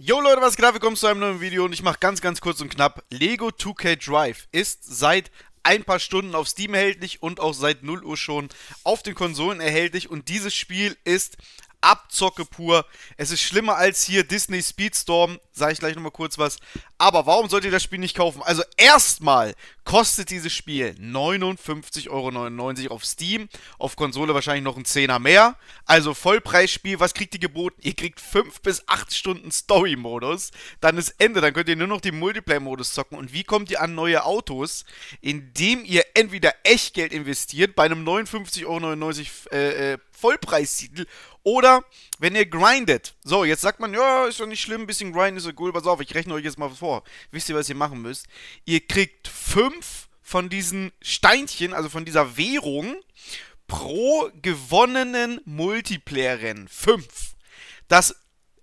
Jo Leute, was geht Willkommen zu einem neuen Video und ich mache ganz, ganz kurz und knapp. Lego 2K Drive ist seit ein paar Stunden auf Steam erhältlich und auch seit 0 Uhr schon auf den Konsolen erhältlich und dieses Spiel ist Abzocke pur. Es ist schlimmer als hier Disney Speedstorm, sage ich gleich nochmal kurz was. Aber warum solltet ihr das Spiel nicht kaufen? Also erstmal kostet dieses Spiel 59,99 Euro auf Steam, auf Konsole wahrscheinlich noch ein Zehner mehr. Also Vollpreisspiel, was kriegt ihr geboten? Ihr kriegt 5 bis 8 Stunden Story-Modus, dann ist Ende, dann könnt ihr nur noch den Multiplayer-Modus zocken. Und wie kommt ihr an neue Autos? Indem ihr entweder Echtgeld investiert, bei einem 59,99 Euro äh, äh Vollpreistitel. Oder wenn ihr grindet. So, jetzt sagt man, ja, ist doch nicht schlimm, ein bisschen grinden ist ja cool. Pass auf, ich rechne euch jetzt mal vor. Wisst ihr, was ihr machen müsst? Ihr kriegt fünf von diesen Steinchen, also von dieser Währung, pro gewonnenen Multiplayer-Rennen. Fünf. Das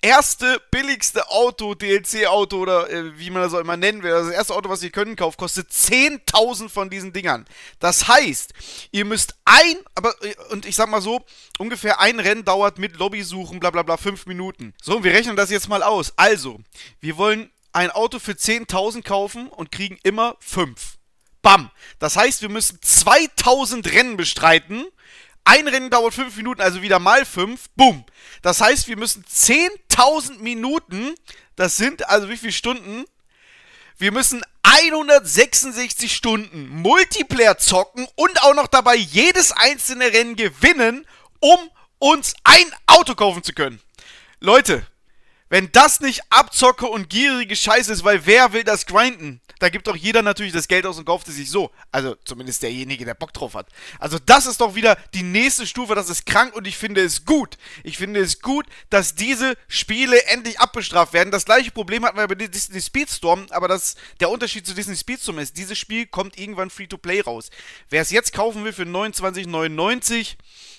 erste billigste Auto, DLC-Auto oder äh, wie man das auch immer nennen will, also das erste Auto, was ihr können kauft, kostet 10.000 von diesen Dingern. Das heißt, ihr müsst ein, aber, äh, und ich sag mal so, ungefähr ein Rennen dauert mit Lobby suchen, bla bla bla, 5 Minuten. So, und wir rechnen das jetzt mal aus. Also, wir wollen ein Auto für 10.000 kaufen und kriegen immer 5. Bam! Das heißt, wir müssen 2000 Rennen bestreiten, ein Rennen dauert 5 Minuten, also wieder mal 5. Boom. Das heißt, wir müssen 10.000 Minuten, das sind also wie viele Stunden? Wir müssen 166 Stunden Multiplayer zocken und auch noch dabei jedes einzelne Rennen gewinnen, um uns ein Auto kaufen zu können. Leute, wenn das nicht Abzocke und gierige Scheiße ist, weil wer will das grinden? Da gibt doch jeder natürlich das Geld aus und kauft es sich so. Also zumindest derjenige, der Bock drauf hat. Also das ist doch wieder die nächste Stufe, das ist krank und ich finde es gut. Ich finde es gut, dass diese Spiele endlich abbestraft werden. Das gleiche Problem hatten wir bei Disney Speedstorm, aber das, der Unterschied zu Disney Speedstorm ist, dieses Spiel kommt irgendwann Free-to-Play raus. Wer es jetzt kaufen will für 29,99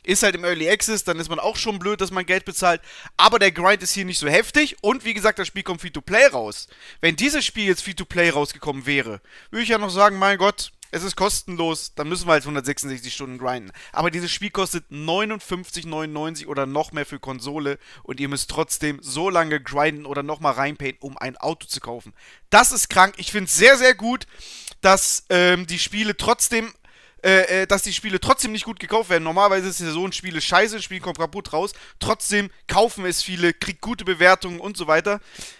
ist halt im Early Access, dann ist man auch schon blöd, dass man Geld bezahlt. Aber der Grind ist hier nicht so heftig. Und wie gesagt, das Spiel kommt Free-to-Play raus. Wenn dieses Spiel jetzt Free-to-Play rausgekommen wäre, würde ich ja noch sagen, mein Gott, es ist kostenlos, dann müssen wir halt 166 Stunden grinden. Aber dieses Spiel kostet 59,99 oder noch mehr für Konsole und ihr müsst trotzdem so lange grinden oder nochmal reinpayen, um ein Auto zu kaufen. Das ist krank. Ich finde es sehr, sehr gut, dass ähm, die Spiele trotzdem äh, äh, dass die Spiele trotzdem nicht gut gekauft werden. Normalerweise ist ja so, ein Spiel scheiße, ein Spiel kommt kaputt raus. Trotzdem kaufen es viele, kriegt gute Bewertungen und so weiter.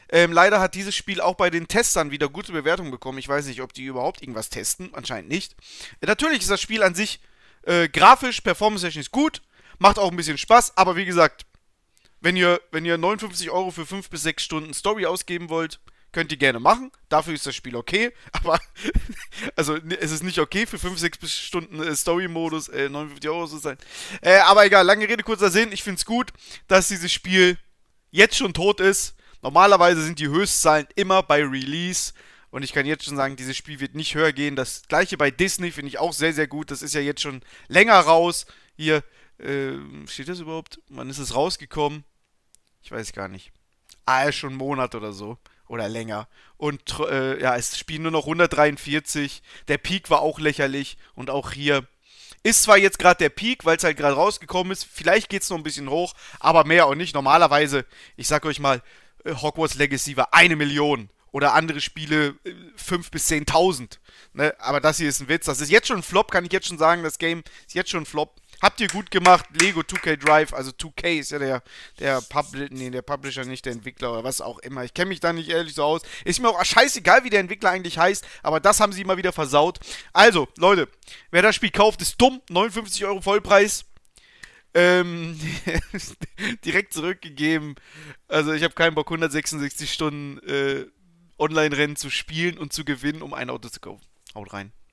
Ähm, leider hat dieses Spiel auch bei den Testern wieder gute Bewertungen bekommen. Ich weiß nicht, ob die überhaupt irgendwas testen. Anscheinend nicht. Äh, natürlich ist das Spiel an sich äh, grafisch, performance-technisch gut. Macht auch ein bisschen Spaß. Aber wie gesagt, wenn ihr, wenn ihr 59 Euro für 5 bis 6 Stunden Story ausgeben wollt, könnt ihr gerne machen, dafür ist das Spiel okay, aber also es ist nicht okay für 5, 6 Stunden äh, Story-Modus, äh, 59 Euro zu sein. Äh, aber egal, lange Rede, kurzer Sinn, ich finde es gut, dass dieses Spiel jetzt schon tot ist. Normalerweise sind die Höchstzahlen immer bei Release. Und ich kann jetzt schon sagen, dieses Spiel wird nicht höher gehen. Das gleiche bei Disney finde ich auch sehr, sehr gut. Das ist ja jetzt schon länger raus. Hier, äh, steht das überhaupt? Wann ist es rausgekommen? Ich weiß gar nicht. Ah, schon einen Monat oder so oder länger. Und äh, ja, es spielen nur noch 143. Der Peak war auch lächerlich und auch hier ist zwar jetzt gerade der Peak, weil es halt gerade rausgekommen ist. Vielleicht geht es noch ein bisschen hoch, aber mehr auch nicht. Normalerweise, ich sag euch mal, äh, Hogwarts Legacy war eine Million oder andere Spiele 5.000 äh, bis 10.000. Ne? Aber das hier ist ein Witz. Das ist jetzt schon ein Flop, kann ich jetzt schon sagen. Das Game ist jetzt schon ein Flop. Habt ihr gut gemacht, Lego 2K Drive, also 2K ist ja der, der, Pub nee, der Publisher, nicht der Entwickler oder was auch immer. Ich kenne mich da nicht ehrlich so aus. Ist mir auch scheißegal, wie der Entwickler eigentlich heißt, aber das haben sie immer wieder versaut. Also, Leute, wer das Spiel kauft, ist dumm. 59 Euro Vollpreis. Ähm, direkt zurückgegeben. Also, ich habe keinen Bock, 166 Stunden äh, Online-Rennen zu spielen und zu gewinnen, um ein Auto zu kaufen. Haut rein.